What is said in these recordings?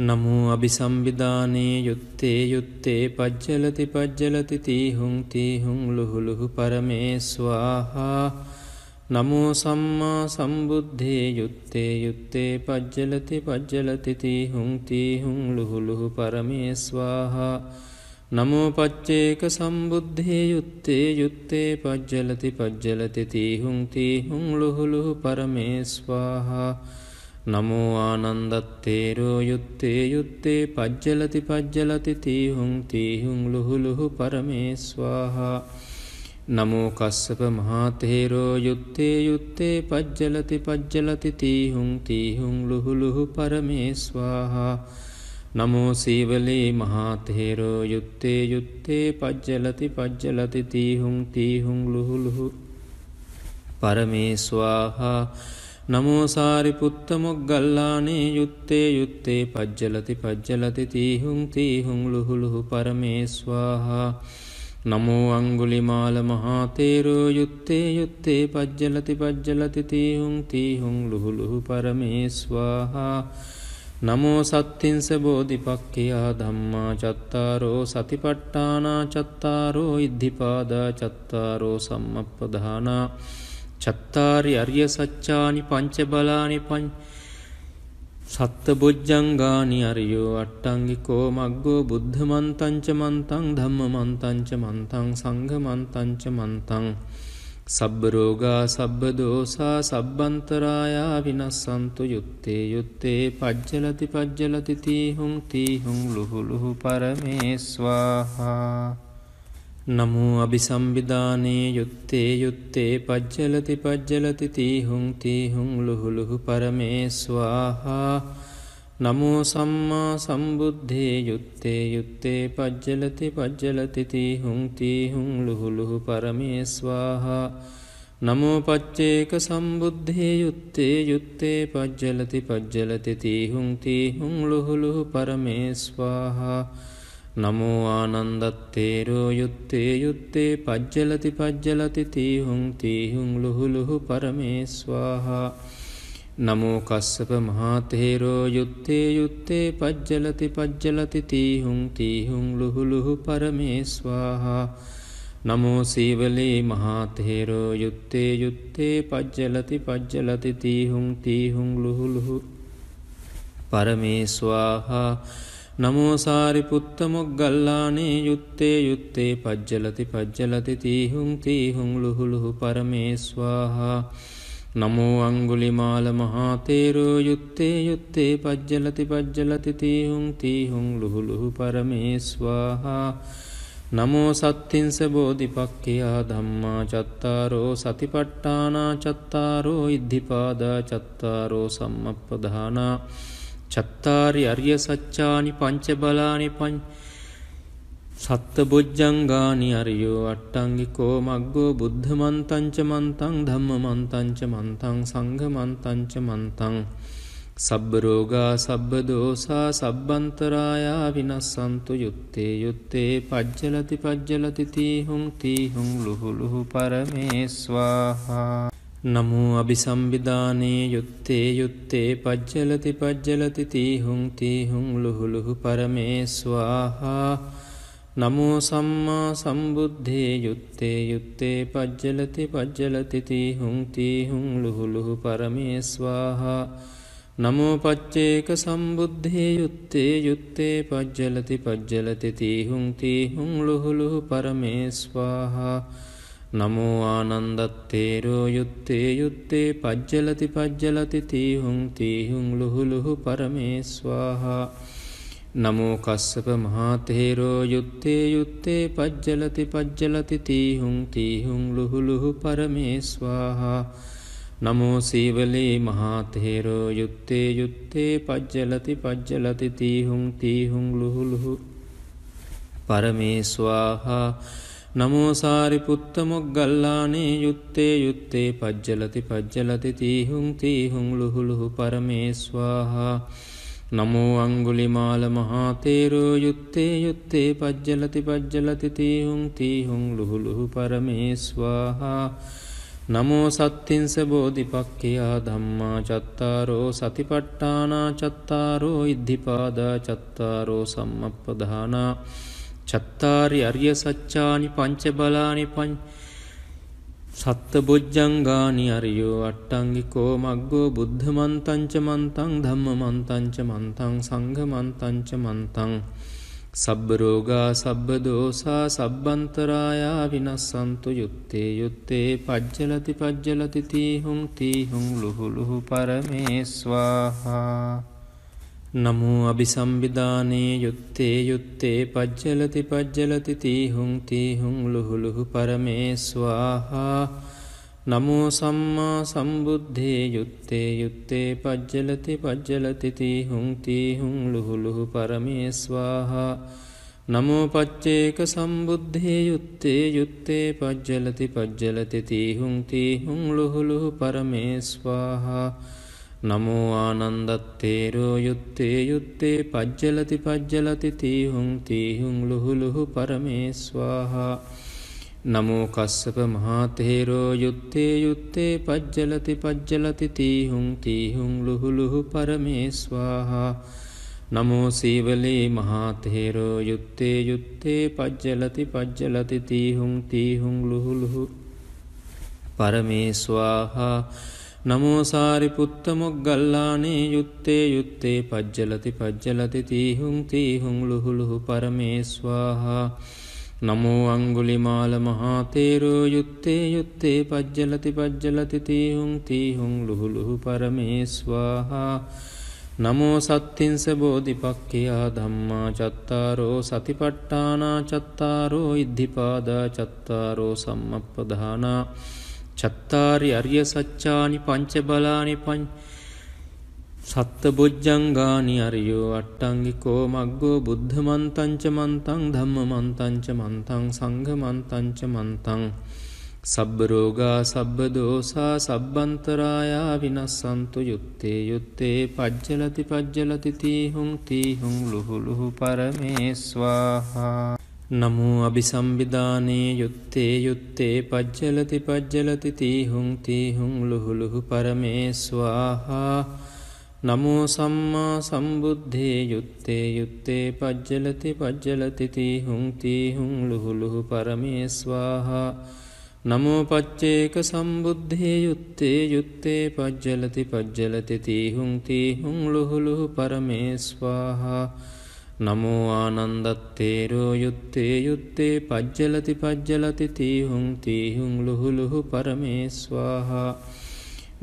නමු අභිසම්බිධානයේ යුත්තේ යුත්තේ පජ්ජලති පජ්ජලති තීහුන් තීහුන් ලොහුළුහු පරමේ ස්වාහා නමෝ සම්මා සම්බුද්ධේ යුත්තේ යුත්තේ පජ්ජලති පජ්ජලති තීහුන් තීහුන් ලොහුළුහු පරමේ ස්වාහා නමෝ පච්චේක සම්බුද්ධේ යුත්තේ යුත්තේ පජ්ජලති පජ්ජලති තීහුන් තීහුන් ලොහුළුහු පරමේ ස්වාහා නමෝ ආනන්දත්තේරෝ යුත්තේ යුත්තේ පජ්ජලති පජ්ජලති තීහුං තීහුං ලුහුලුහු පරමේස්වාහා නමෝ කස්සප මහතේරෝ යුත්තේ යුත්තේ පජ්ජලති පජ්ජලති තීහුං තීහුං ලුහුලුහු පරමේස්වාහා නමෝ සීවලේ මහතේරෝ යුත්තේ යුත්තේ පජ්ජලති පජ්ජලති තීහුං තීහුං ලුහුලුහු පරමේස්වාහා නමෝසාරිපුත්ත මොග්ගල්ලානේ යුත්තේ යුත්තේ පජ්ජලති පජ්ජලති තීහුම් තීහුම් ලුහුළුහු පරමේස්වාහා නමෝ අංගුලිමාල මහාතේරෝ යුත්තේ යුත්තේ පජ්ජලති පජ්ජලති තීහුම් තීහුම් ලුහුළුහු පරමේස්වාහා නමෝ සත්තිංස බෝධිපක්කයා ධම්මා චත්තාරෝ සතිපට්ඨානා චත්තාරෝ ඉද්ධිපාදා චත්තාරෝ සම්මප්පදානා චත්තාරි අරිය සච්චානි පංච බලානි පංච සත්ත බොජ්ජංගානි අරියෝ අට්ටංගිකෝ මක්ගෝ බුද්ධ මන්තංච මන්තං ධම්ම මන්තංච මන්තං සංඝ මන්තංච මන්තං සබ්බරෝගා සබ්බදෝසා සබ්බන්තරායා විනස්සන්තු යුත්තේ යුත්තේ පජ්ජලති පජ්ජලතිතිහුන් තීහුන් ලුහුළුහු පරමේස්වාහා නමු අභිසම්බිධානයේ යුත්තේ යුත්තේ පජ්ජලති පජ්ජලති තීහුන් තීහුන් ලොහුළුහු පරමේ ස්වාහා නමෝ සම්මා සම්බුද්ධේ යුත්තේ යුත්තේ පජ්ජලති පජ්ජලති තීහුන් තීහුන් ලොහුළුහු පරමේ ස්වාහා නමෝ පච්චේක සම්බුද්ධේ යුත්තේ යුත්තේ පජ්ජලති පජ්ජලති තීහුන් තීහුන් ලොහුළුහු පරමේ ස්වාහා නමෝ ආනන්දත්තේරෝ යුත්තේ යුත්තේ පජ්ජලති පජ්ජලති තීහුං තීහුං ලුහුලුහු පරමේස්වාහා නමෝ කස්සප මහතේරෝ යුත්තේ යුත්තේ පජ්ජලති පජ්ජලති තීහුං තීහුං ලුහුලුහු පරමේස්වාහා නමෝ සීවලේ මහතේරෝ යුත්තේ යුත්තේ පජ්ජලති පජ්ජලති තීහුං තීහුං ලුහුලුහු පරමේස්වාහා නමෝසාරි පුත්තමොක් ගල්ලානේ යුත්තේ යුත්තේ පජ්ජලති පජ්ජලති තීහුම් තීහුම් ලුහුළුහු පරමේස්වාහා නමෝ අංගුලිමාල මහාතේරෝ යුත්තේ යුත්තේ පජ්ජලති පජ්ජලති තීහුම් තීහුම් ලුහුළුහු පරමේස්වාහා නමෝ සත්තිංස බෝධිපක්ඛයා ධම්මා චත්තාරෝ සතිපට්ඨානා චත්තාරෝ ඉද්ධිපාදා චත්තාරෝ සම්මප්පදානා චත්තාරි අරිය සච්චානි පංච බලානි පංච සත්ත බොජ්ජංගානි අරියෝ අට්ටංගි කෝ මක්ගෝ බුද්ධ මන්තංච මන්තං ධම්ම මන්තංච මන්තං සංඝ මන්තංච මන්තං සබ්බරෝගා සබ්බ දෝසා සබ්බන්තරායා විනස්සන්තු යුත්තේ යුත්තේ පජ්ජලති පජ්ජලතිතී හුන් තීහුන් ලුහුළුහු පරමේස්වාහා නමෝ අභිසම්බිධානයේ යුත්තේ යුත්තේ පජ්ජලති පජ්ජලති තීහුං තීහුං ලොහුළුහු පරමේ ස්වාහා නමෝ සම්මා සම්බුද්ධේ යුත්තේ යුත්තේ පජ්ජලති පජ්ජලති තීහුං තීහුං ලොහුළුහු පරමේ ස්වාහා නමෝ පච්චේක සම්බුද්ධේ යුත්තේ යුත්තේ පජ්ජලති පජ්ජලති තීහුං තීහුං ලොහුළුහු පරමේ ස්වාහා නමෝ ආනන්දත්තේරෝ යුත්තේ යුත්තේ පජ්ජලති පජ්ජලති තීහුං තීහුං ලුහු ලුහු පරමේස්වාහා නමෝ කස්සප මහතේරෝ යුත්තේ යුත්තේ පජ්ජලති පජ්ජලති තීහුං තීහුං ලුහු ලුහු පරමේස්වාහා නමෝ සීවලී මහතේරෝ යුත්තේ යුත්තේ පජ්ජලති පජ්ජලති තීහුං තීහුං ලුහු ලුහු පරමේස්වාහා නමෝසාරිපුත්ත මොග්ගල්ලානේ යුත්තේ යුත්තේ පජ්ජලති පජ්ජලති තීහුම් තීහුම් ලුහුළුහු පරමේස්වාහා නමෝ අංගුලිමාල මහාතේරෝ යුත්තේ යුත්තේ පජ්ජලති පජ්ජලති තීහුම් තීහුම් ලුහුළුහු පරමේස්වාහා නමෝ සත්තිංස බෝධිපක්ඛයා ධම්මා චත්තාරෝ සතිපට්ඨානා චත්තාරෝ ඉද්ධිපාදා චත්තාරෝ සම්මප්පදානා චත්තාරි අරිය සච්චානි පංච බලානි පංච සත්ත බොජ්ජංගානි අරියෝ අට්ටංගිකෝ මක්ගෝ බුද්ධ මන්තංච මන්තං ධම්ම මන්තංච මන්තං සංඝ මන්තංච මන්තං සබ්බ රෝගා සබ්බ දෝසා සබ්බන්තරායා විනස්සන්තු යුත්තේ යුත්තේ පජ්ජලති පජ්ජලති තීහුං තීහුං ලුහු ලුහු පරමේස්වාහා නමෝ අභිසම්බිධානයේ යුත්තේ යුත්තේ පජ්ජලති පජ්ජලති තීහුං තීහුං ලොහුළුහු පරමේ ස්වාහා නමෝ සම්මා සම්බුද්ධේ යුත්තේ යුත්තේ පජ්ජලති පජ්ජලති තීහුං තීහුං ලොහුළුහු පරමේ ස්වාහා නමෝ පච්චේක සම්බුද්ධේ යුත්තේ යුත්තේ පජ්ජලති පජ්ජලති තීහුං තීහුං ලොහුළුහු පරමේ ස්වාහා නමෝ ආනන්දත්තේරෝ යුත්තේ යුත්තේ පජ්ජලති පජ්ජලති තීහුං තීහුං ලුහු ලුහු පරමේස්වාහා නමෝ කස්සප මහතේරෝ යුත්තේ යුත්තේ පජ්ජලති පජ්ජලති තීහුං තීහුං ලුහු ලුහු පරමේස්වාහා නමෝ සීවලේ මහතේරෝ යුත්තේ යුත්තේ පජ්ජලති පජ්ජලති තීහුං තීහුං ලුහු ලුහු පරමේස්වාහා නමෝසාරිපුත්ත මොග්ගල්ලානේ යුත්තේ යුත්තේ පජ්ජලති පජ්ජලති තීහුම් තීහුම් ලුහුළුහු පරමේස්වාහා නමෝ අංගුලිමාල මහාතේරෝ යුත්තේ යුත්තේ පජ්ජලති පජ්ජලති තීහුම් තීහුම් ලුහුළුහු පරමේස්වාහා නමෝ සත්තිංස බෝධිපක්ඛයා ධම්මා චත්තාරෝ සතිපට්ඨානා චත්තාරෝ ඉද්ධිපාදා චත්තාරෝ සම්මප්පදානා චත්තාරි අරිය සච්චානි පංච බලානි පංච සත්ත බොජ්ජංගානි අරියෝ අට්ටංගිකෝ මක්ගෝ බුද්ධ මන්තංච මන්තං ධම්ම මන්තංච මන්තං සංඝ මන්තංච මන්තං සබ්බ රෝගා සබ්බ දෝසා සබ්බන්තරායා විනස්සන්තු යුත්තේ යුත්තේ පජ්ජලති පජ්ජලති තීහුං තීහුං ලුහු ලුහු පරමේස්වාහා නමෝ අභිසම්බිධානයේ යුත්තේ යුත්තේ පජ්ජලති පජ්ජලති තීහුං තීහුං ලුහුළුහු පරමේ ස්වාහා නමෝ සම්මා සම්බුද්ධේ යුත්තේ යුත්තේ පජ්ජලති පජ්ජලති තීහුං තීහුං ලුහුළුහු පරමේ ස්වාහා නමෝ පච්චේක සම්බුද්ධේ යුත්තේ යුත්තේ පජ්ජලති පජ්ජලති තීහුං තීහුං ලුහුළුහු පරමේ ස්වාහා නමෝ ආනන්දත්තේරෝ යුත්තේ යුත්තේ පජ්ජලති පජ්ජලති තීහුං තීහුං ලුහු ලුහු පරමේස්වාහා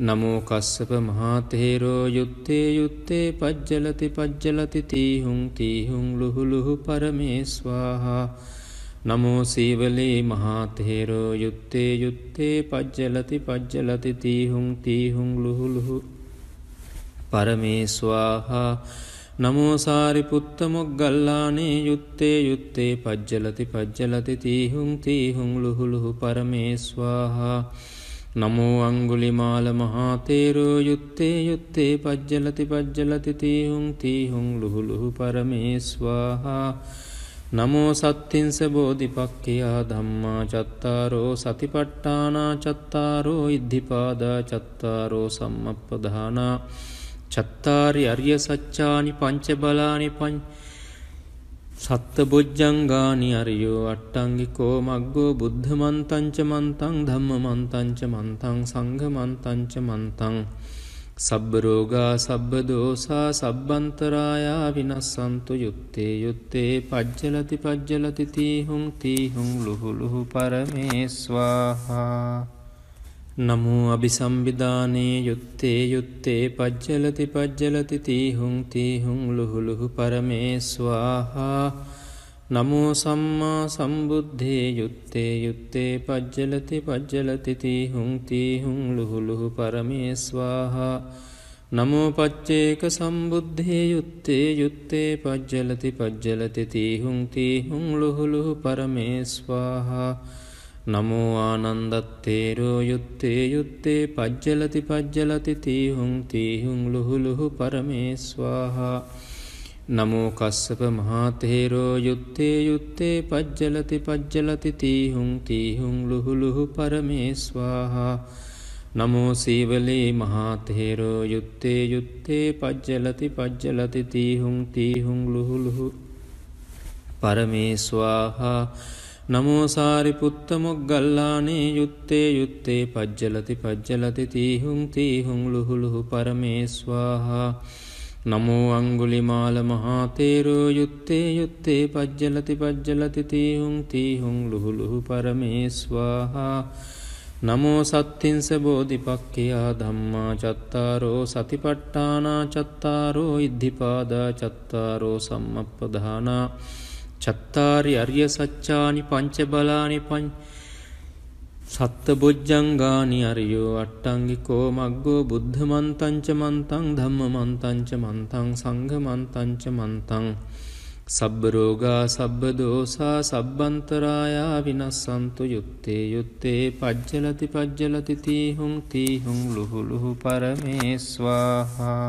නමෝ කස්සප මහාතේරෝ යුත්තේ යුත්තේ පජ්ජලති පජ්ජලති තීහුං තීහුං ලුහු ලුහු පරමේස්වාහා නමෝ සීවලේ මහාතේරෝ යුත්තේ යුත්තේ පජ්ජලති පජ්ජලති තීහුං තීහුං ලුහු ලුහු පරමේස්වාහා නමෝසාරිපුත්ත මොග්ගල්ලානේ යුත්තේ යුත්තේ පජ්ජලති පජ්ජලති තීහුම් තීහුම් ලුහුළුහු පරමේස්වාහා නමෝ අංගුලිමාල මහාතේරෝ යුත්තේ යුත්තේ පජ්ජලති පජ්ජලති තීහුම් තීහුම් ලුහුළුහු පරමේස්වාහා නමෝ සත්තිංස බෝධිපක්කයා ධම්මා චත්තාරෝ සතිපට්ඨානා චත්තාරෝ ඉද්ධිපාදා චත්තාරෝ සම්මප්පධානා චත්තාරි අරිය සච්චානි පංච බලානි පංච සත්ත බොජ්ජංගානි අරියෝ අට්ටංගි කෝ මක්ගෝ බුද්ධ මන්තංච මන්තං ධම්ම මන්තංච මන්තං සංඝ මන්තංච මන්තං සබ්බ රෝගා සබ්බ දෝසා සබ්බන්තරායා විනස්සන්තු යුත්තේ යුත්තේ පජ්ජලති පජ්ජලති තීහුං තීහුං ලුහුලුහු පරමේස්වාහා නමෝ අභිසම්බිධානයේ යුත්තේ යුත්තේ පජ්ජලති පජ්ජලති තීහුන් තීහුන් ලුහුළුහු පරමේ ස්වාහා නමෝ සම්මා සම්බුද්ධේ යුත්තේ යුත්තේ පජ්ජලති පජ්ජලති තීහුන් තීහුන් ලුහුළුහු පරමේ ස්වාහා නමෝ පච්චේක සම්බුද්ධේ යුත්තේ යුත්තේ පජ්ජලති පජ්ජලති තීහුන් තීහුන් ලුහුළුහු පරමේ ස්වාහා නමෝ ආනන්දත්තේරෝ යුත්තේ යුත්තේ පජ්ජලති පජ්ජලති තීහුං තීහුං ලුහු ලුහු පරමේස්වාහා නමෝ කස්සප මහතේරෝ යුත්තේ යුත්තේ පජ්ජලති පජ්ජලති තීහුං තීහුං ලුහු ලුහු පරමේස්වාහා නමෝ සීවලේ මහතේරෝ යුත්තේ යුත්තේ පජ්ජලති පජ්ජලති තීහුං තීහුං ලුහු ලුහු පරමේස්වාහා නමෝසාරිපුත්ත මොග්ගල්ලානේ යුත්තේ යුත්තේ පජ්ජලති පජ්ජලති තීහුම් තීහුම් ලුහුළුහු පරමේස්වාහා නමෝ අංගුලිමාල මහාතේරෝ යුත්තේ යුත්තේ පජ්ජලති පජ්ජලති තීහුම් තීහුම් ලුහුළුහු පරමේස්වාහා නමෝ සත්තිංස බෝධිපක්කයා ධම්මා චත්තාරෝ සතිපට්ඨානා චත්තාරෝ ඉද්ධිපාදා චත්තාරෝ සම්මප්පධානා චත්තාරි අරිය සච්චානි පංච බලානි පංච සත්ත බොජ්ජංගානි අරියෝ අට්ටංගි කෝ මක්ගෝ බුද්ධ මන්තංච මන්තං ධම්ම මන්තංච මන්තං සංඝ මන්තංච මන්තං සබ්බ රෝගා සබ්බ දෝසා සබ්බන්තරායා විනස්සන්තු යුත්තේ යුත්තේ පජ්ජලති පජ්ජලති තීහුම් තීහුම් ලුහුලුහු පරමේස්වාහා